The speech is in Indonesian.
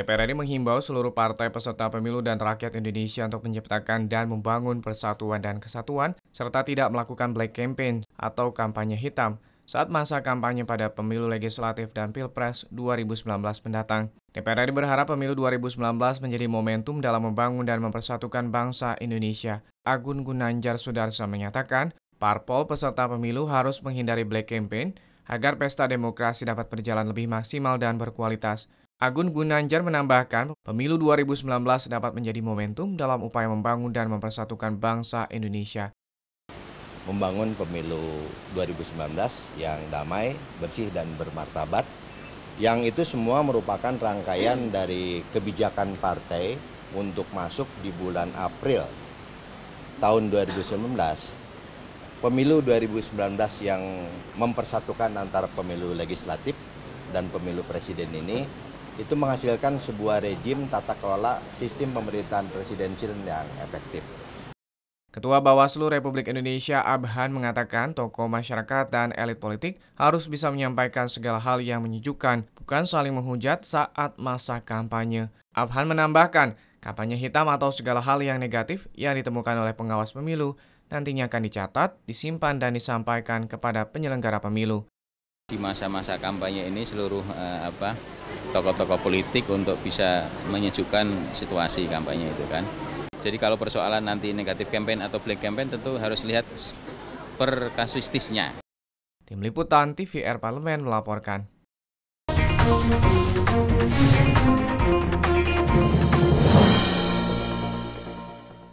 DPR RI menghimbau seluruh partai peserta pemilu dan rakyat Indonesia untuk menciptakan dan membangun persatuan dan kesatuan, serta tidak melakukan black campaign atau kampanye hitam saat masa kampanye pada pemilu legislatif dan pilpres 2019 mendatang. DPR RI berharap pemilu 2019 menjadi momentum dalam membangun dan mempersatukan bangsa Indonesia. Agun Gunanjar Sudarsa menyatakan, parpol peserta pemilu harus menghindari black campaign agar pesta demokrasi dapat berjalan lebih maksimal dan berkualitas. Agun Gunanjar menambahkan, pemilu 2019 dapat menjadi momentum dalam upaya membangun dan mempersatukan bangsa Indonesia. Membangun pemilu 2019 yang damai, bersih, dan bermartabat, yang itu semua merupakan rangkaian dari kebijakan partai untuk masuk di bulan April tahun 2019. Pemilu 2019 yang mempersatukan antara pemilu legislatif dan pemilu presiden ini itu menghasilkan sebuah rejim tata kelola sistem pemerintahan presidensil yang efektif. Ketua Bawaslu Republik Indonesia Abhan mengatakan tokoh masyarakat dan elit politik harus bisa menyampaikan segala hal yang menyejukkan, bukan saling menghujat saat masa kampanye. Abhan menambahkan, kampanye hitam atau segala hal yang negatif yang ditemukan oleh pengawas pemilu nantinya akan dicatat, disimpan, dan disampaikan kepada penyelenggara pemilu. Di masa-masa kampanye ini seluruh eh, apa tokoh-tokoh politik untuk bisa menyejukkan situasi kampanye itu kan. Jadi kalau persoalan nanti negatif campaign atau black campaign tentu harus lihat per kasuistisnya. Tim Liputan TVR Parlemen melaporkan.